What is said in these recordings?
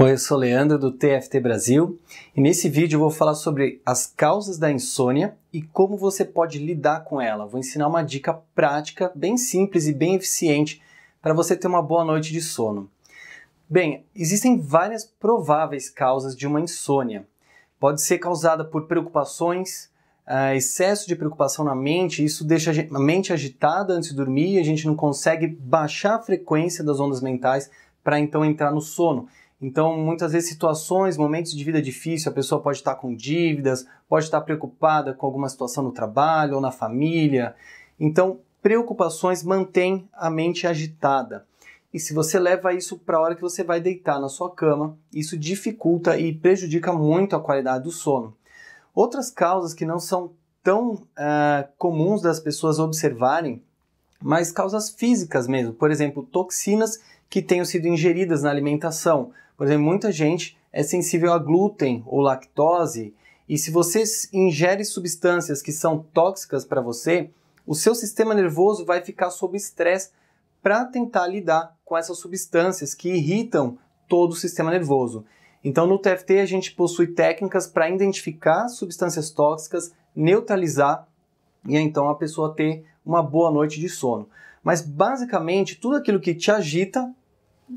Oi, eu sou Leandro do TFT Brasil e nesse vídeo eu vou falar sobre as causas da insônia e como você pode lidar com ela. Vou ensinar uma dica prática, bem simples e bem eficiente para você ter uma boa noite de sono. Bem, existem várias prováveis causas de uma insônia. Pode ser causada por preocupações, é, excesso de preocupação na mente, isso deixa a mente agitada antes de dormir e a gente não consegue baixar a frequência das ondas mentais para então entrar no sono. Então, muitas vezes, situações, momentos de vida difícil, a pessoa pode estar com dívidas, pode estar preocupada com alguma situação no trabalho ou na família. Então, preocupações mantêm a mente agitada. E se você leva isso para a hora que você vai deitar na sua cama, isso dificulta e prejudica muito a qualidade do sono. Outras causas que não são tão uh, comuns das pessoas observarem, mas causas físicas mesmo, por exemplo, toxinas que tenham sido ingeridas na alimentação. Por exemplo, muita gente é sensível a glúten ou lactose, e se você ingere substâncias que são tóxicas para você, o seu sistema nervoso vai ficar sob estresse para tentar lidar com essas substâncias que irritam todo o sistema nervoso. Então, no TFT, a gente possui técnicas para identificar substâncias tóxicas, neutralizar e então a pessoa ter uma boa noite de sono. Mas, basicamente, tudo aquilo que te agita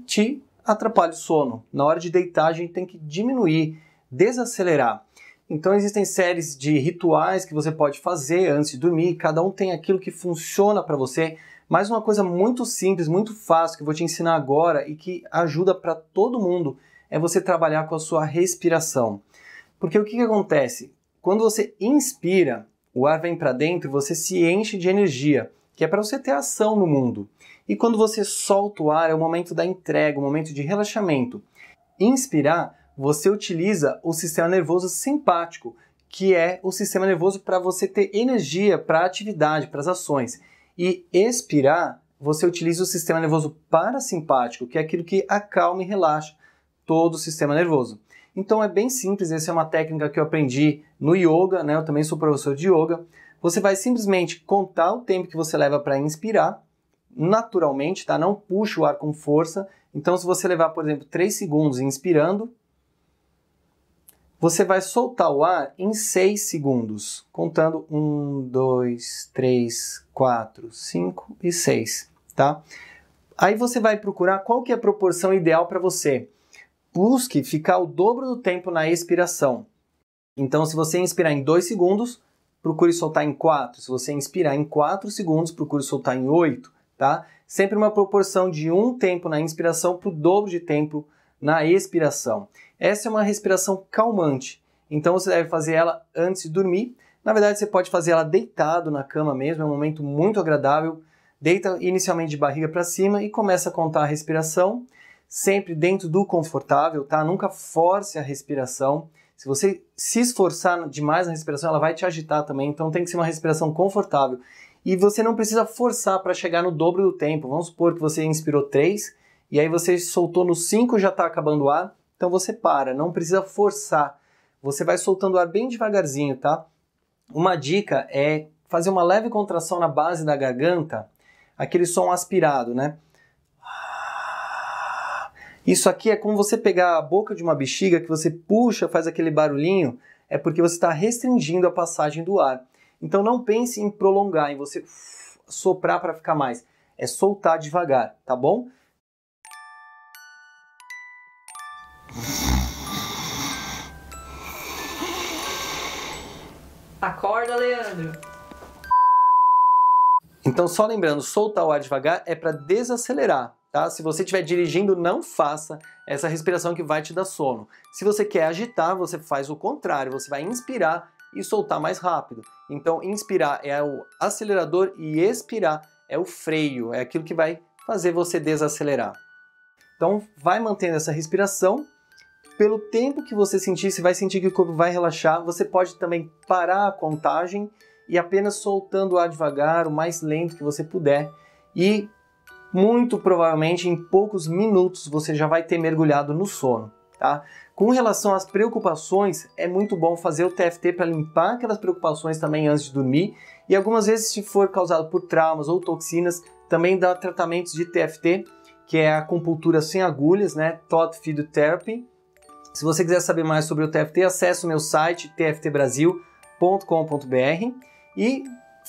te atrapalha o sono. Na hora de deitar, a gente tem que diminuir, desacelerar. Então existem séries de rituais que você pode fazer antes de dormir, cada um tem aquilo que funciona para você. Mas uma coisa muito simples, muito fácil que eu vou te ensinar agora e que ajuda para todo mundo é você trabalhar com a sua respiração. Porque o que, que acontece? Quando você inspira, o ar vem para dentro e você se enche de energia que é para você ter ação no mundo. E quando você solta o ar, é o momento da entrega, o momento de relaxamento. Inspirar, você utiliza o sistema nervoso simpático, que é o sistema nervoso para você ter energia para a atividade, para as ações. E expirar, você utiliza o sistema nervoso parasimpático, que é aquilo que acalma e relaxa todo o sistema nervoso. Então é bem simples, essa é uma técnica que eu aprendi no yoga, né? Eu também sou professor de yoga. Você vai simplesmente contar o tempo que você leva para inspirar, naturalmente, tá? Não puxa o ar com força. Então, se você levar, por exemplo, 3 segundos inspirando, você vai soltar o ar em 6 segundos, contando 1, 2, 3, 4, 5 e 6, tá? Aí você vai procurar qual que é a proporção ideal para você. Busque ficar o dobro do tempo na expiração. Então, se você inspirar em 2 segundos, procure soltar em 4. Se você inspirar em 4 segundos, procure soltar em 8, tá? Sempre uma proporção de um tempo na inspiração para o dobro de tempo na expiração. Essa é uma respiração calmante, então você deve fazer ela antes de dormir. Na verdade, você pode fazer ela deitado na cama mesmo, é um momento muito agradável. Deita inicialmente de barriga para cima e começa a contar a respiração, sempre dentro do confortável, tá? Nunca force a respiração. Se você se esforçar demais na respiração, ela vai te agitar também. Então tem que ser uma respiração confortável. E você não precisa forçar para chegar no dobro do tempo. Vamos supor que você inspirou 3 e aí você soltou no 5 já está acabando o ar. Então você para, não precisa forçar. Você vai soltando o ar bem devagarzinho, tá? Uma dica é fazer uma leve contração na base da garganta, aquele som aspirado, né? Isso aqui é como você pegar a boca de uma bexiga que você puxa, faz aquele barulhinho, é porque você está restringindo a passagem do ar. Então não pense em prolongar, em você soprar para ficar mais. É soltar devagar, tá bom? Acorda, Leandro. Então, só lembrando, soltar o ar devagar é para desacelerar, Tá? Se você estiver dirigindo, não faça essa respiração que vai te dar sono. Se você quer agitar, você faz o contrário, você vai inspirar e soltar mais rápido. Então, inspirar é o acelerador e expirar é o freio, é aquilo que vai fazer você desacelerar. Então, vai mantendo essa respiração. Pelo tempo que você sentir, você vai sentir que o corpo vai relaxar. Você pode também parar a contagem e apenas soltando o ar devagar, o mais lento que você puder. E muito provavelmente em poucos minutos você já vai ter mergulhado no sono, tá? Com relação às preocupações, é muito bom fazer o TFT para limpar aquelas preocupações também antes de dormir. E algumas vezes, se for causado por traumas ou toxinas, também dá tratamentos de TFT, que é a compultura sem agulhas, né? Thought Therapy. Se você quiser saber mais sobre o TFT, acesse o meu site tftbrasil.com.br e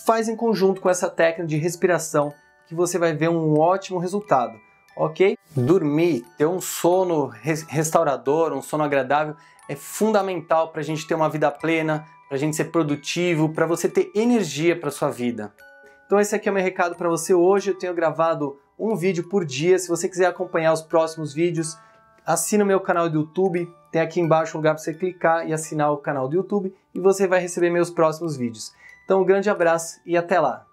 faz em conjunto com essa técnica de respiração que você vai ver um ótimo resultado, ok? Dormir, ter um sono restaurador, um sono agradável, é fundamental para a gente ter uma vida plena, para a gente ser produtivo, para você ter energia para sua vida. Então esse aqui é o meu recado para você hoje. Eu tenho gravado um vídeo por dia. Se você quiser acompanhar os próximos vídeos, assina o meu canal do YouTube. Tem aqui embaixo um lugar para você clicar e assinar o canal do YouTube e você vai receber meus próximos vídeos. Então um grande abraço e até lá!